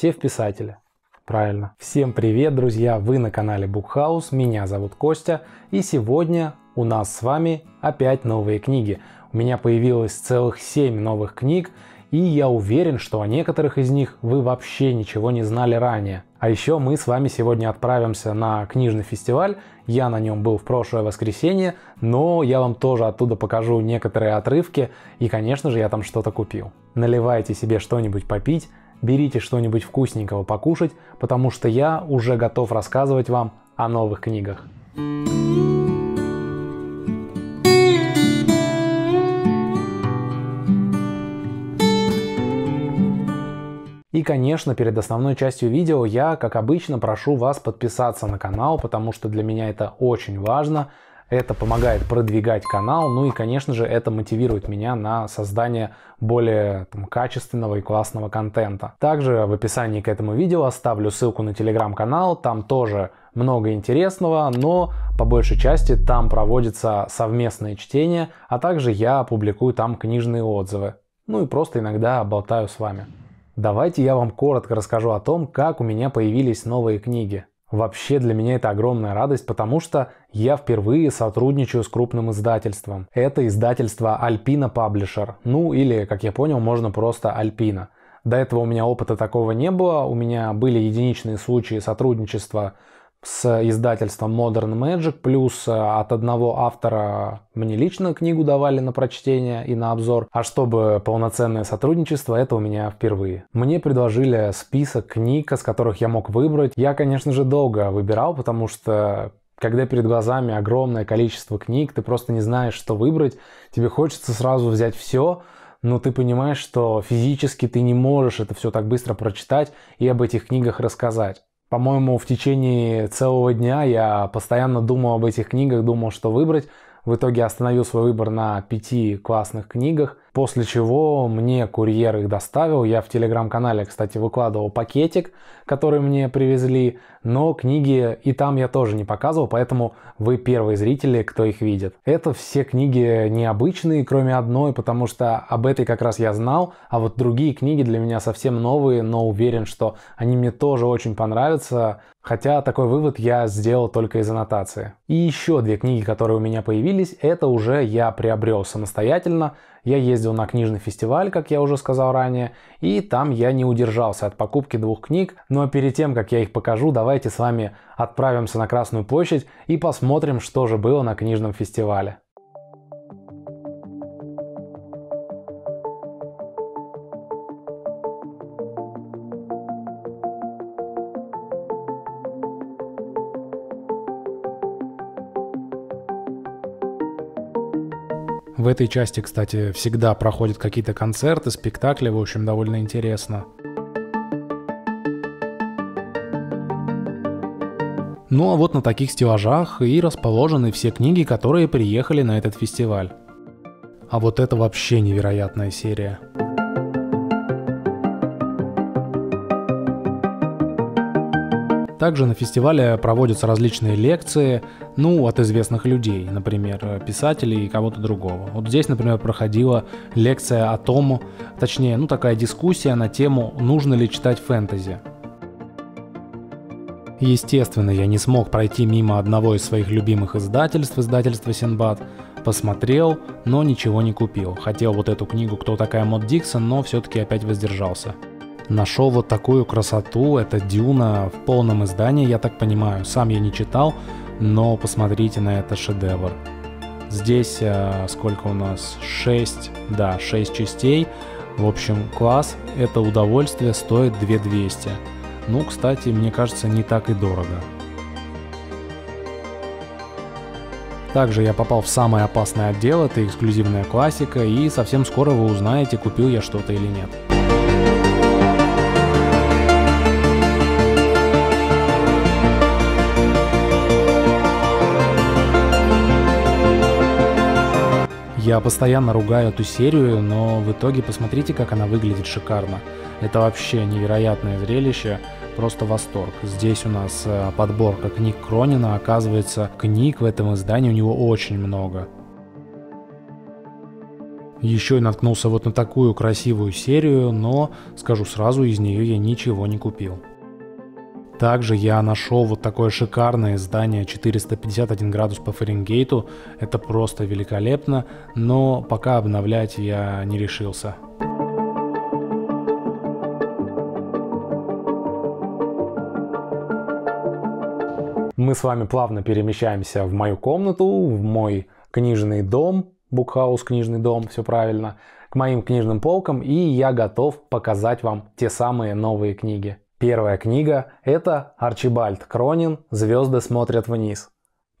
Все в писателя. Правильно. Всем привет, друзья! Вы на канале Букхаус, меня зовут Костя, и сегодня у нас с вами опять новые книги. У меня появилось целых 7 новых книг, и я уверен, что о некоторых из них вы вообще ничего не знали ранее. А еще мы с вами сегодня отправимся на книжный фестиваль. Я на нем был в прошлое воскресенье, но я вам тоже оттуда покажу некоторые отрывки, и, конечно же, я там что-то купил. Наливайте себе что-нибудь попить, берите что-нибудь вкусненького покушать, потому что я уже готов рассказывать вам о новых книгах. И, конечно, перед основной частью видео я, как обычно, прошу вас подписаться на канал, потому что для меня это очень важно – это помогает продвигать канал, ну и, конечно же, это мотивирует меня на создание более там, качественного и классного контента. Также в описании к этому видео оставлю ссылку на телеграм-канал, там тоже много интересного, но по большей части там проводится совместное чтение, а также я публикую там книжные отзывы. Ну и просто иногда болтаю с вами. Давайте я вам коротко расскажу о том, как у меня появились новые книги. Вообще для меня это огромная радость, потому что я впервые сотрудничаю с крупным издательством. Это издательство Alpina Publisher, ну или, как я понял, можно просто Alpina. До этого у меня опыта такого не было, у меня были единичные случаи сотрудничества с издательством Modern Magic, плюс э, от одного автора мне лично книгу давали на прочтение и на обзор, а чтобы полноценное сотрудничество, это у меня впервые. Мне предложили список книг, из которых я мог выбрать. Я, конечно же, долго выбирал, потому что когда перед глазами огромное количество книг, ты просто не знаешь, что выбрать, тебе хочется сразу взять все, но ты понимаешь, что физически ты не можешь это все так быстро прочитать и об этих книгах рассказать. По-моему, в течение целого дня я постоянно думал об этих книгах, думал, что выбрать. В итоге остановил свой выбор на пяти классных книгах. После чего мне курьер их доставил. Я в телеграм-канале, кстати, выкладывал пакетик, который мне привезли, но книги и там я тоже не показывал, поэтому вы первые зрители, кто их видит. Это все книги необычные, кроме одной, потому что об этой как раз я знал, а вот другие книги для меня совсем новые, но уверен, что они мне тоже очень понравятся. Хотя такой вывод я сделал только из аннотации. И еще две книги, которые у меня появились, это уже я приобрел самостоятельно. Я ездил на книжный фестиваль, как я уже сказал ранее, и там я не удержался от покупки двух книг, но ну, а перед тем, как я их покажу, давайте с вами отправимся на Красную площадь и посмотрим, что же было на книжном фестивале. В этой части, кстати, всегда проходят какие-то концерты, спектакли, в общем, довольно интересно. Ну а вот на таких стеллажах и расположены все книги, которые приехали на этот фестиваль. А вот это вообще невероятная серия. Также на фестивале проводятся различные лекции, ну, от известных людей, например, писателей и кого-то другого. Вот здесь, например, проходила лекция о том, точнее, ну такая дискуссия на тему, нужно ли читать фэнтези. Естественно, я не смог пройти мимо одного из своих любимых издательств, издательства Синбад. Посмотрел, но ничего не купил. Хотел вот эту книгу «Кто такая Мод Диксон», но все-таки опять воздержался. Нашел вот такую красоту, это Дюна в полном издании, я так понимаю. Сам я не читал, но посмотрите на этот шедевр. Здесь э, сколько у нас? 6, да, 6 частей. В общем, класс, это удовольствие стоит 2200. Ну, кстати, мне кажется, не так и дорого. Также я попал в самый опасный отдел, это эксклюзивная классика, и совсем скоро вы узнаете, купил я что-то или нет. Я постоянно ругаю эту серию, но в итоге посмотрите, как она выглядит шикарно. Это вообще невероятное зрелище, просто восторг. Здесь у нас э, подборка книг Кронина, оказывается, книг в этом издании у него очень много. Еще и наткнулся вот на такую красивую серию, но, скажу сразу, из нее я ничего не купил. Также я нашел вот такое шикарное издание 451 градус по Фаренгейту. Это просто великолепно, но пока обновлять я не решился. Мы с вами плавно перемещаемся в мою комнату, в мой книжный дом, букхаус, книжный дом, все правильно, к моим книжным полкам, и я готов показать вам те самые новые книги. Первая книга – это Арчибальд Кронин «Звезды смотрят вниз».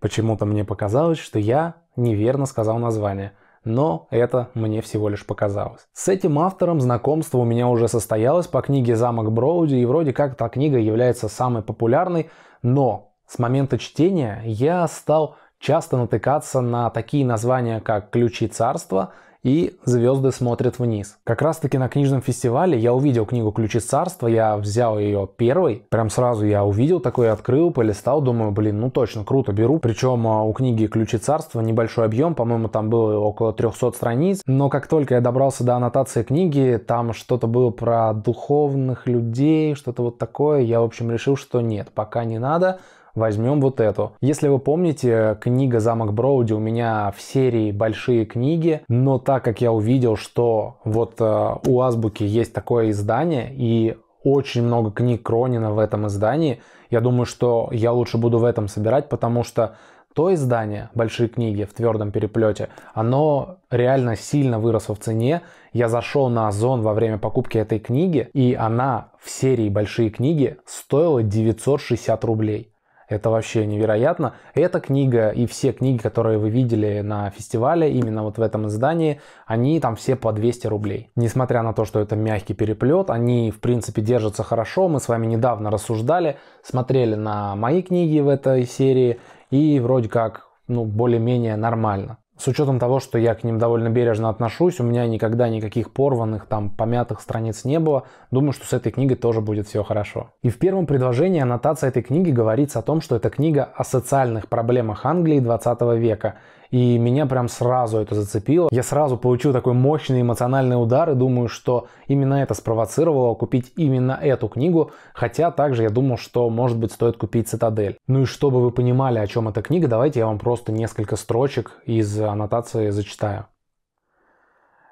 Почему-то мне показалось, что я неверно сказал название, но это мне всего лишь показалось. С этим автором знакомство у меня уже состоялось по книге «Замок Броуди», и вроде как та книга является самой популярной, но с момента чтения я стал часто натыкаться на такие названия, как «Ключи царства», и «Звезды смотрят вниз». Как раз таки на книжном фестивале я увидел книгу «Ключи царства», я взял ее первой, прям сразу я увидел такой, открыл, полистал, думаю, блин, ну точно, круто, беру. Причем а, у книги «Ключи царства» небольшой объем, по-моему, там было около 300 страниц, но как только я добрался до аннотации книги, там что-то было про духовных людей, что-то вот такое, я, в общем, решил, что нет, пока не надо, Возьмем вот эту. Если вы помните, книга «Замок Броуди» у меня в серии «Большие книги», но так как я увидел, что вот э, у Азбуки есть такое издание, и очень много книг Кронина в этом издании, я думаю, что я лучше буду в этом собирать, потому что то издание «Большие книги» в твердом переплете, оно реально сильно выросло в цене. Я зашел на Озон во время покупки этой книги, и она в серии «Большие книги» стоила 960 рублей. Это вообще невероятно. Эта книга и все книги, которые вы видели на фестивале, именно вот в этом издании, они там все по 200 рублей. Несмотря на то, что это мягкий переплет, они в принципе держатся хорошо. Мы с вами недавно рассуждали, смотрели на мои книги в этой серии и вроде как ну, более-менее нормально с учетом того, что я к ним довольно бережно отношусь, у меня никогда никаких порванных, там, помятых страниц не было, думаю, что с этой книгой тоже будет все хорошо. И в первом предложении аннотация этой книги говорится о том, что это книга о социальных проблемах Англии 20 века – и меня прям сразу это зацепило. Я сразу получил такой мощный эмоциональный удар и думаю, что именно это спровоцировало купить именно эту книгу, хотя также я думал, что может быть стоит купить «Цитадель». Ну и чтобы вы понимали, о чем эта книга, давайте я вам просто несколько строчек из аннотации зачитаю.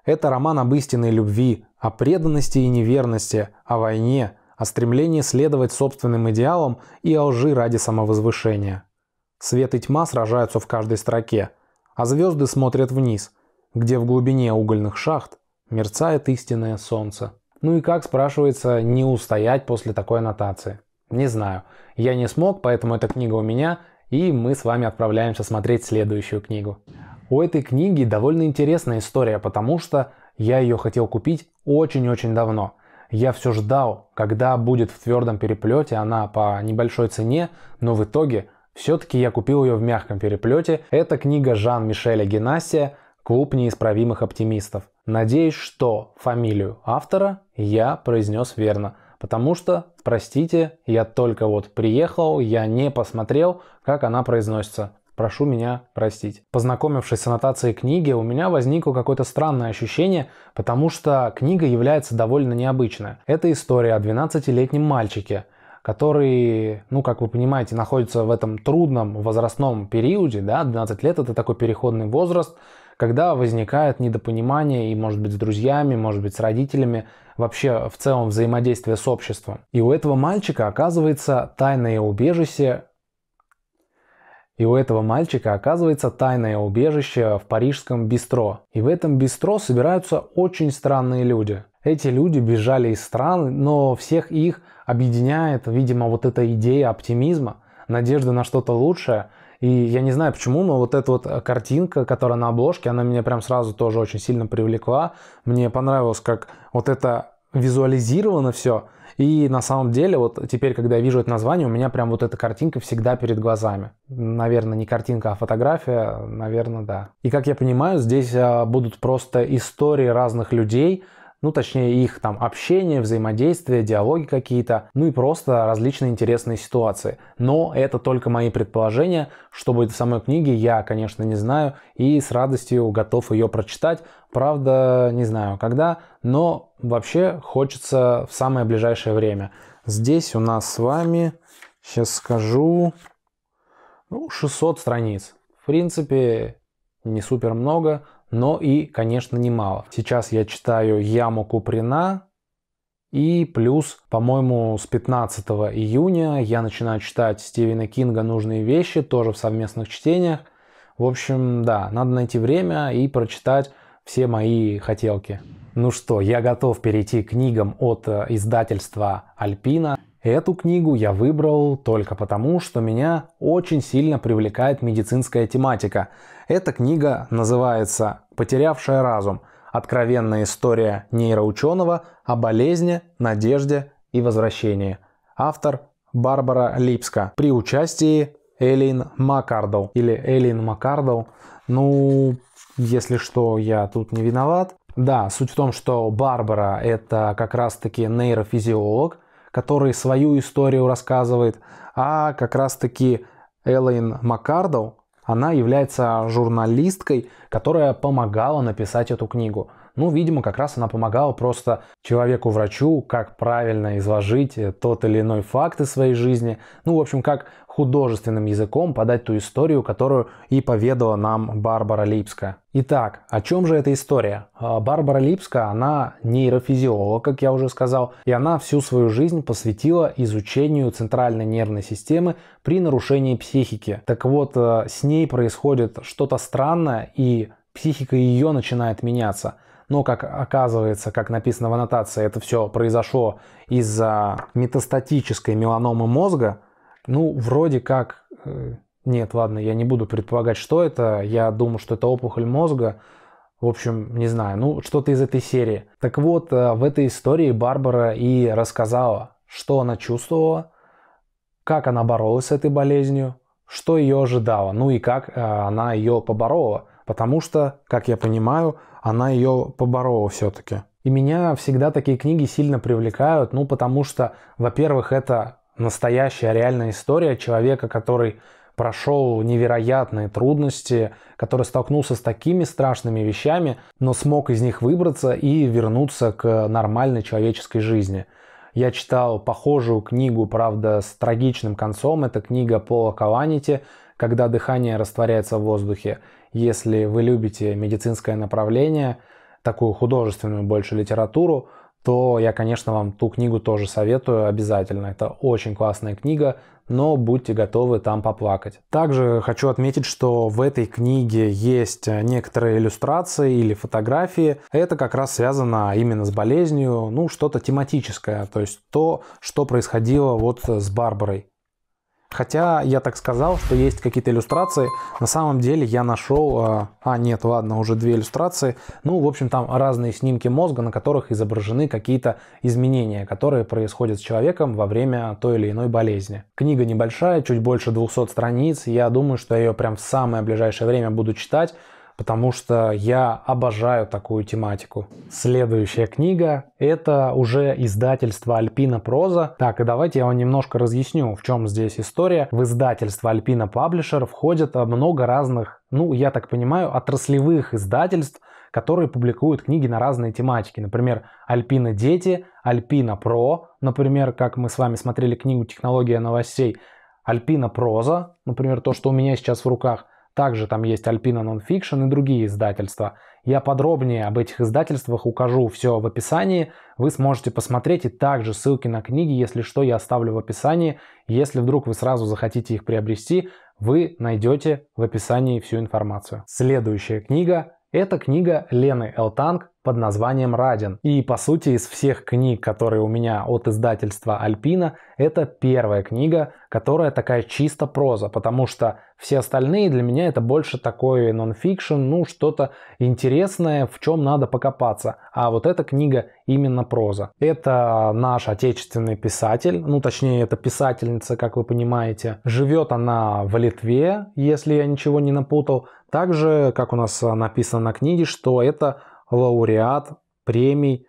Это роман об истинной любви, о преданности и неверности, о войне, о стремлении следовать собственным идеалам и о лжи ради самовозвышения. Свет и тьма сражаются в каждой строке, а звезды смотрят вниз, где в глубине угольных шахт мерцает истинное солнце. Ну и как, спрашивается, не устоять после такой аннотации? Не знаю. Я не смог, поэтому эта книга у меня, и мы с вами отправляемся смотреть следующую книгу. У этой книги довольно интересная история, потому что я ее хотел купить очень-очень давно. Я все ждал, когда будет в твердом переплете она по небольшой цене, но в итоге все-таки я купил ее в мягком переплете. Это книга Жан-Мишеля Генасия «Клуб неисправимых оптимистов». Надеюсь, что фамилию автора я произнес верно, потому что, простите, я только вот приехал, я не посмотрел, как она произносится. Прошу меня простить. Познакомившись с аннотацией книги, у меня возникло какое-то странное ощущение, потому что книга является довольно необычная. Это история о 12-летнем мальчике – который, ну, как вы понимаете, находится в этом трудном возрастном периоде, да, 12 лет это такой переходный возраст, когда возникает недопонимание и, может быть, с друзьями, может быть, с родителями, вообще в целом взаимодействие с обществом. И у этого мальчика оказывается тайное убежище и у этого мальчика оказывается тайное убежище в парижском бистро. И в этом бистро собираются очень странные люди. Эти люди бежали из стран, но всех их объединяет, видимо, вот эта идея оптимизма, надежда на что-то лучшее. И я не знаю почему, но вот эта вот э, картинка, которая на обложке, она меня прям сразу тоже очень сильно привлекла. Мне понравилось, как вот это визуализировано все. И на самом деле, вот теперь, когда я вижу это название, у меня прям вот эта картинка всегда перед глазами. Наверное, не картинка, а фотография, наверное, да. И как я понимаю, здесь а, будут просто истории разных людей, ну точнее их там общение, взаимодействие, диалоги какие-то, ну и просто различные интересные ситуации. Но это только мои предположения, что будет в самой книге, я, конечно, не знаю, и с радостью готов ее прочитать. Правда, не знаю когда, но вообще хочется в самое ближайшее время. Здесь у нас с вами, сейчас скажу, ну, 600 страниц. В принципе, не супер много, но и, конечно, немало. Сейчас я читаю «Яму Куприна», и плюс, по-моему, с 15 июня я начинаю читать Стивена Кинга «Нужные вещи», тоже в совместных чтениях. В общем, да, надо найти время и прочитать все мои хотелки. Ну что, я готов перейти к книгам от э, издательства «Альпина». Эту книгу я выбрал только потому, что меня очень сильно привлекает медицинская тематика. Эта книга называется «Потерявшая разум. Откровенная история нейроученого о болезни, надежде и возвращении». Автор Барбара Липска при участии Элин Маккардл или Элин Маккардл. Ну, если что, я тут не виноват. Да, суть в том, что Барбара это как раз-таки нейрофизиолог – который свою историю рассказывает, а как раз-таки Эллен Маккардл, она является журналисткой, которая помогала написать эту книгу. Ну, видимо, как раз она помогала просто человеку-врачу, как правильно изложить э, тот или иной факт из своей жизни. Ну, в общем, как художественным языком подать ту историю, которую и поведала нам Барбара Липская. Итак, о чем же эта история? А, Барбара Липска, она нейрофизиолог, как я уже сказал, и она всю свою жизнь посвятила изучению центральной нервной системы при нарушении психики. Так вот, э, с ней происходит что-то странное, и психика ее начинает меняться – но, как оказывается, как написано в аннотации, это все произошло из-за метастатической меланомы мозга. Ну, вроде как... Э, нет, ладно, я не буду предполагать, что это. Я думаю, что это опухоль мозга. В общем, не знаю, ну, что-то из этой серии. Так вот, э, в этой истории Барбара и рассказала, что она чувствовала, как она боролась с этой болезнью, что ее ожидало, ну и как э, она ее поборола. Потому что, как я понимаю, она ее поборола все-таки. И меня всегда такие книги сильно привлекают, ну, потому что, во-первых, это настоящая реальная история человека, который прошел невероятные трудности, который столкнулся с такими страшными вещами, но смог из них выбраться и вернуться к нормальной человеческой жизни. Я читал похожую книгу, правда, с трагичным концом. Это книга Пола Каланити «Когда дыхание растворяется в воздухе». Если вы любите медицинское направление, такую художественную больше литературу, то я, конечно, вам ту книгу тоже советую обязательно. Это очень классная книга, но будьте готовы там поплакать. Также хочу отметить, что в этой книге есть некоторые иллюстрации или фотографии. Это как раз связано именно с болезнью, ну, что-то тематическое, то есть то, что происходило вот с Барбарой. Хотя я так сказал, что есть какие-то иллюстрации. На самом деле я нашел... А, а, нет, ладно, уже две иллюстрации. Ну, в общем, там разные снимки мозга, на которых изображены какие-то изменения, которые происходят с человеком во время той или иной болезни. Книга небольшая, чуть больше 200 страниц. Я думаю, что я ее прям в самое ближайшее время буду читать потому что я обожаю такую тематику. Следующая книга — это уже издательство «Альпина Проза». Так, и давайте я вам немножко разъясню, в чем здесь история. В издательство «Альпина Паблишер» входят э, много разных, ну, я так понимаю, отраслевых издательств, которые публикуют книги на разные тематики. Например, «Альпина Дети», «Альпина Про», например, как мы с вами смотрели книгу «Технология новостей», «Альпина Проза», например, то, что у меня сейчас в руках — также там есть Alpina Nonfiction и другие издательства. Я подробнее об этих издательствах укажу все в описании. Вы сможете посмотреть и также ссылки на книги, если что, я оставлю в описании. Если вдруг вы сразу захотите их приобрести, вы найдете в описании всю информацию. Следующая книга – это книга Лены Элтанг под названием «Радин». И, по сути, из всех книг, которые у меня от издательства «Альпина», это первая книга, которая такая чисто проза, потому что все остальные для меня это больше такое нон-фикшн, ну, что-то интересное, в чем надо покопаться. А вот эта книга именно проза. Это наш отечественный писатель, ну, точнее, это писательница, как вы понимаете. Живет она в Литве, если я ничего не напутал. Также, как у нас написано на книге, что это лауреат премий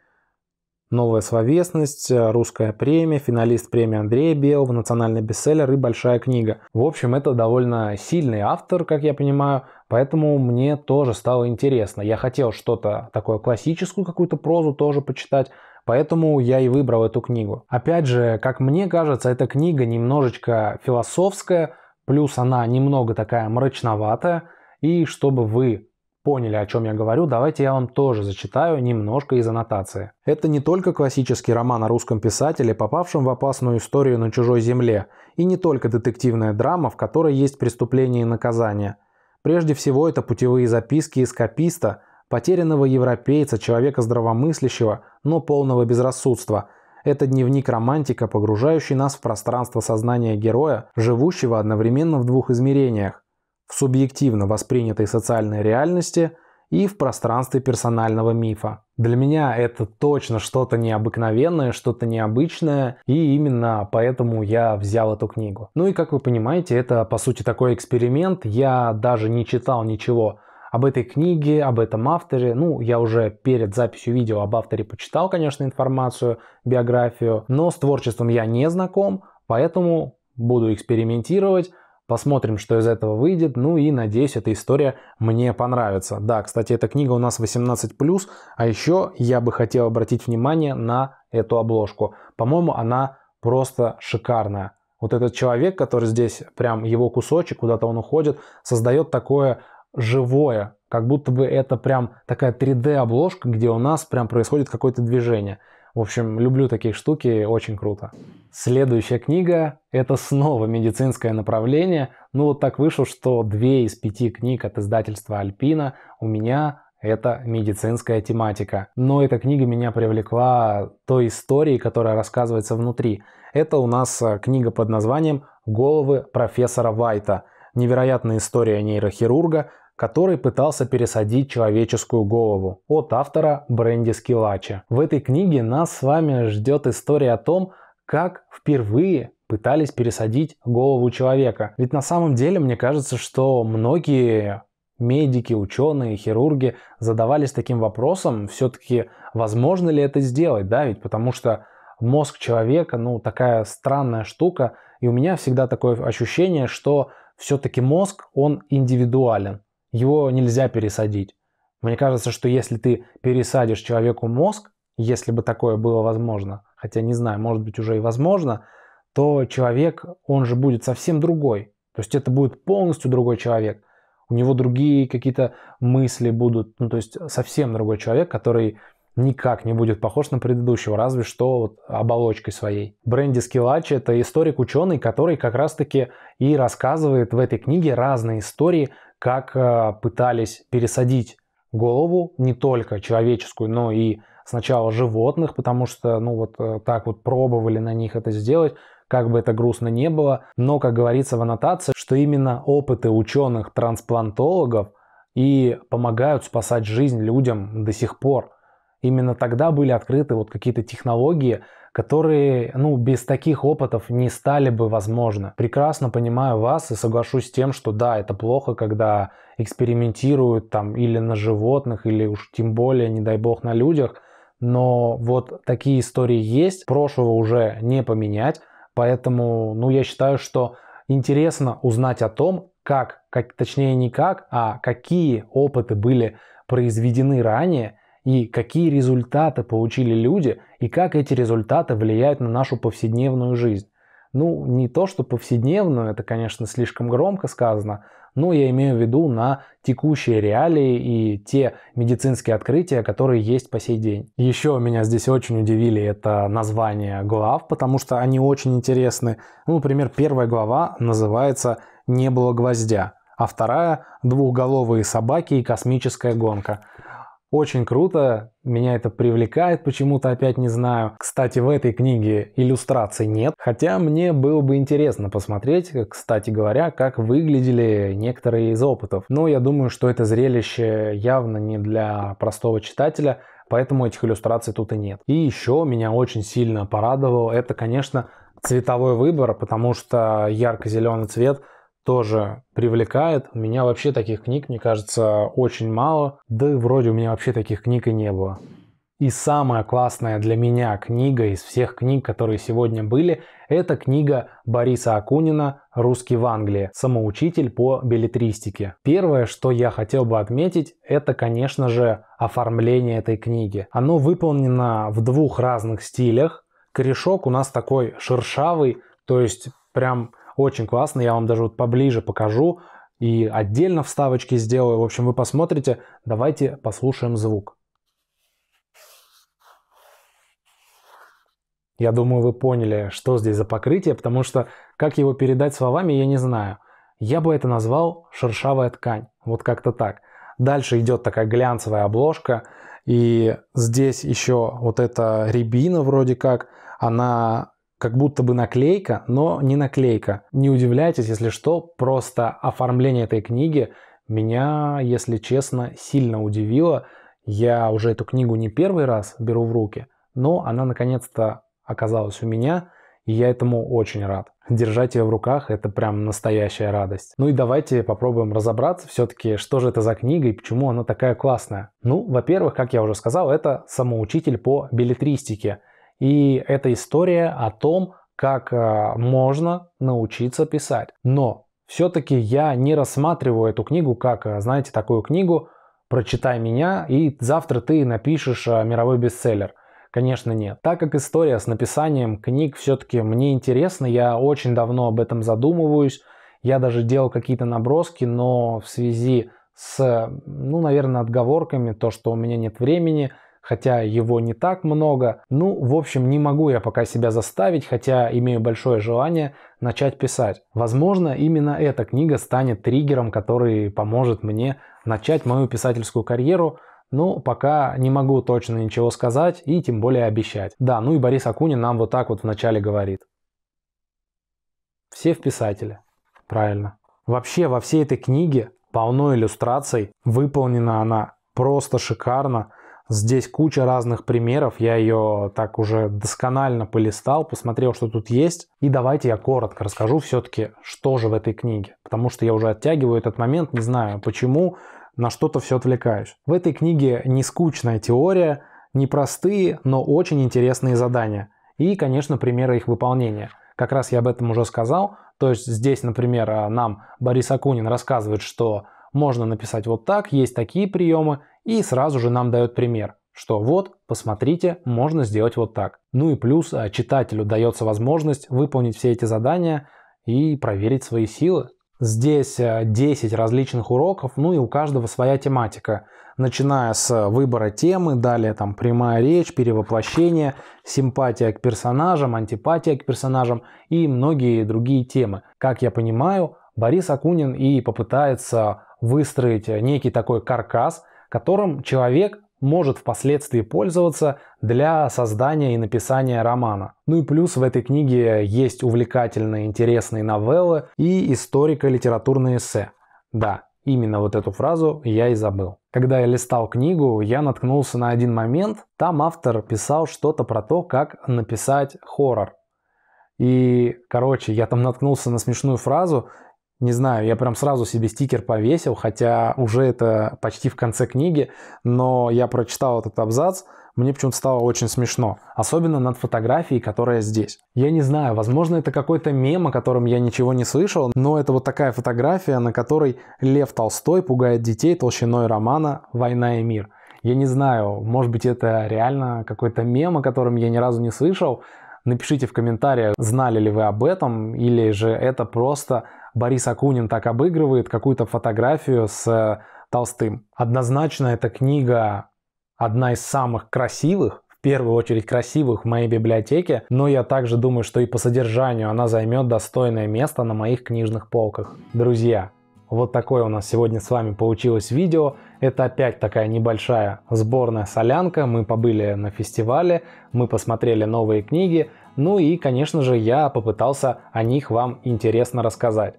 «Новая словесность», «Русская премия», финалист премии Андрея Белого, национальный бестселлер и «Большая книга». В общем, это довольно сильный автор, как я понимаю, поэтому мне тоже стало интересно. Я хотел что-то такое классическую какую-то прозу тоже почитать, Поэтому я и выбрал эту книгу. Опять же, как мне кажется, эта книга немножечко философская, плюс она немного такая мрачноватая. И чтобы вы поняли, о чем я говорю, давайте я вам тоже зачитаю немножко из аннотации. Это не только классический роман о русском писателе, попавшем в опасную историю на чужой земле, и не только детективная драма, в которой есть преступление и наказание. Прежде всего, это путевые записки эскаписта, потерянного европейца, человека здравомыслящего, но полного безрассудства – это дневник романтика, погружающий нас в пространство сознания героя, живущего одновременно в двух измерениях в субъективно воспринятой социальной реальности и в пространстве персонального мифа. Для меня это точно что-то необыкновенное, что-то необычное, и именно поэтому я взял эту книгу. Ну и как вы понимаете, это по сути такой эксперимент, я даже не читал ничего об этой книге, об этом авторе. Ну, я уже перед записью видео об авторе почитал, конечно, информацию, биографию, но с творчеством я не знаком, поэтому буду экспериментировать, Посмотрим, что из этого выйдет. Ну и надеюсь, эта история мне понравится. Да, кстати, эта книга у нас 18+. А еще я бы хотел обратить внимание на эту обложку. По-моему, она просто шикарная. Вот этот человек, который здесь, прям его кусочек, куда-то он уходит, создает такое живое, как будто бы это прям такая 3D-обложка, где у нас прям происходит какое-то движение. В общем, люблю такие штуки, очень круто. Следующая книга – это снова медицинское направление. Ну вот так вышло, что две из пяти книг от издательства «Альпина» у меня это медицинская тематика. Но эта книга меня привлекла той историей, которая рассказывается внутри. Это у нас э, книга под названием «Головы профессора Вайта». Невероятная история нейрохирурга, который пытался пересадить человеческую голову от автора Бренди Скилача. В этой книге нас с вами ждет история о том, как впервые пытались пересадить голову человека. Ведь на самом деле мне кажется, что многие медики, ученые, хирурги задавались таким вопросом, все-таки возможно ли это сделать, да, ведь потому что мозг человека, ну, такая странная штука, и у меня всегда такое ощущение, что все-таки мозг, он индивидуален его нельзя пересадить. Мне кажется, что если ты пересадишь человеку мозг, если бы такое было возможно, хотя не знаю, может быть уже и возможно, то человек, он же будет совсем другой. То есть это будет полностью другой человек. У него другие какие-то мысли будут, ну то есть совсем другой человек, который никак не будет похож на предыдущего, разве что вот оболочкой своей. Бренди Скилачи – это историк-ученый, который как раз-таки и рассказывает в этой книге разные истории как э, пытались пересадить голову не только человеческую, но и сначала животных, потому что, ну вот э, так вот пробовали на них это сделать, как бы это грустно не было, но, как говорится в аннотации, что именно опыты ученых-трансплантологов и помогают спасать жизнь людям до сих пор. Именно тогда были открыты вот какие-то технологии, которые, ну, без таких опытов не стали бы возможно. Прекрасно понимаю вас и соглашусь с тем, что да, это плохо, когда экспериментируют там или на животных, или уж тем более, не дай бог, на людях, но вот такие истории есть, прошлого уже не поменять, поэтому, ну, я считаю, что интересно узнать о том, как, как точнее не как, а какие опыты были произведены ранее – и какие результаты получили люди, и как эти результаты влияют на нашу повседневную жизнь. Ну, не то, что повседневную, это, конечно, слишком громко сказано, но я имею в виду на текущие реалии и те медицинские открытия, которые есть по сей день. Еще меня здесь очень удивили это название глав, потому что они очень интересны. Ну, например, первая глава называется «Не было гвоздя», а вторая «Двухголовые собаки и космическая гонка». Очень круто, меня это привлекает почему-то, опять не знаю. Кстати, в этой книге иллюстраций нет, хотя мне было бы интересно посмотреть, кстати говоря, как выглядели некоторые из опытов. Но я думаю, что это зрелище явно не для простого читателя, поэтому этих иллюстраций тут и нет. И еще меня очень сильно порадовало, это, конечно, цветовой выбор, потому что ярко-зеленый цвет – тоже привлекает. У меня вообще таких книг, мне кажется, очень мало. Да и вроде у меня вообще таких книг и не было. И самая классная для меня книга из всех книг, которые сегодня были, это книга Бориса Акунина «Русский в Англии. Самоучитель по билетристике». Первое, что я хотел бы отметить, это, конечно же, оформление этой книги. Оно выполнено в двух разных стилях. Корешок у нас такой шершавый, то есть прям очень классно, я вам даже вот поближе покажу и отдельно вставочки сделаю. В общем, вы посмотрите. Давайте послушаем звук. Я думаю, вы поняли, что здесь за покрытие, потому что как его передать словами, я не знаю. Я бы это назвал шершавая ткань. Вот как-то так. Дальше идет такая глянцевая обложка. И здесь еще вот эта рябина вроде как, она как будто бы наклейка, но не наклейка. Не удивляйтесь, если что, просто оформление этой книги меня, если честно, сильно удивило. Я уже эту книгу не первый раз беру в руки, но она наконец-то оказалась у меня, и я этому очень рад. Держать ее в руках – это прям настоящая радость. Ну и давайте попробуем разобраться все-таки, что же это за книга и почему она такая классная. Ну, во-первых, как я уже сказал, это «Самоучитель по билетристике», и это история о том, как а, можно научиться писать. Но все-таки я не рассматриваю эту книгу как, а, знаете, такую книгу «Прочитай меня, и завтра ты напишешь а, мировой бестселлер». Конечно, нет. Так как история с написанием книг все-таки мне интересна, я очень давно об этом задумываюсь, я даже делал какие-то наброски, но в связи с, ну, наверное, отговорками, то, что у меня нет времени – хотя его не так много. Ну, в общем, не могу я пока себя заставить, хотя имею большое желание начать писать. Возможно, именно эта книга станет триггером, который поможет мне начать мою писательскую карьеру, Ну, пока не могу точно ничего сказать и тем более обещать. Да, ну и Борис Акунин нам вот так вот вначале говорит. Все в писателя. Правильно. Вообще во всей этой книге полно иллюстраций. Выполнена она просто шикарно. Здесь куча разных примеров, я ее так уже досконально полистал, посмотрел, что тут есть. И давайте я коротко расскажу все-таки, что же в этой книге. Потому что я уже оттягиваю этот момент, не знаю почему, на что-то все отвлекаюсь. В этой книге не скучная теория, непростые, но очень интересные задания. И, конечно, примеры их выполнения. Как раз я об этом уже сказал. То есть здесь, например, а, нам Борис Акунин рассказывает, что можно написать вот так, есть такие приемы, и сразу же нам дает пример что вот, посмотрите, можно сделать вот так. Ну и плюс э, читателю дается возможность выполнить все эти задания и проверить свои силы. Здесь 10 э, различных уроков, ну и у каждого своя тематика, начиная с э, выбора темы, далее там прямая речь, перевоплощение, симпатия к персонажам, антипатия к персонажам и многие другие темы. Как я понимаю, Борис Акунин и попытается выстроить некий такой каркас, которым человек может впоследствии пользоваться для создания и написания романа. Ну и плюс в этой книге есть увлекательные, интересные новеллы и историко-литературные эссе. Да, именно вот эту фразу я и забыл. Когда я листал книгу, я наткнулся на один момент. Там автор писал что-то про то, как написать хоррор. И, короче, я там наткнулся на смешную фразу, не знаю, я прям сразу себе стикер повесил, хотя уже это почти в конце книги, но я прочитал этот абзац, мне почему-то стало очень смешно, особенно над фотографией, которая здесь. Я не знаю, возможно, это какой-то мем, о котором я ничего не слышал, но это вот такая фотография, на которой Лев Толстой пугает детей толщиной романа «Война и мир». Я не знаю, может быть, это реально какой-то мем, о котором я ни разу не слышал, Напишите в комментариях, знали ли вы об этом, или же это просто Борис Акунин так обыгрывает какую-то фотографию с э, Толстым. Однозначно эта книга одна из самых красивых, в первую очередь красивых в моей библиотеке, но я также думаю, что и по содержанию она займет достойное место на моих книжных полках. Друзья, вот такое у нас сегодня с вами получилось видео. Это опять такая небольшая сборная солянка. Мы побыли на фестивале, мы посмотрели новые книги. Ну и, конечно же, я попытался о них вам интересно рассказать.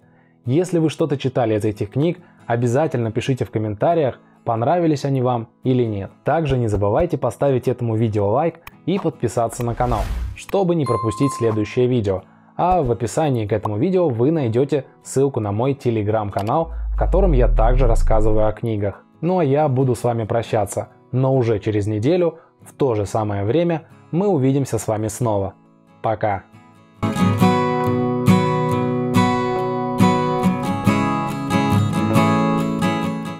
Если вы что-то читали из этих книг, обязательно пишите в комментариях, понравились они вам или нет. Также не забывайте поставить этому видео лайк и подписаться на канал, чтобы не пропустить следующее видео. А в описании к этому видео вы найдете ссылку на мой телеграм-канал, в котором я также рассказываю о книгах. Ну а я буду с вами прощаться, но уже через неделю, в то же самое время, мы увидимся с вами снова. Пока.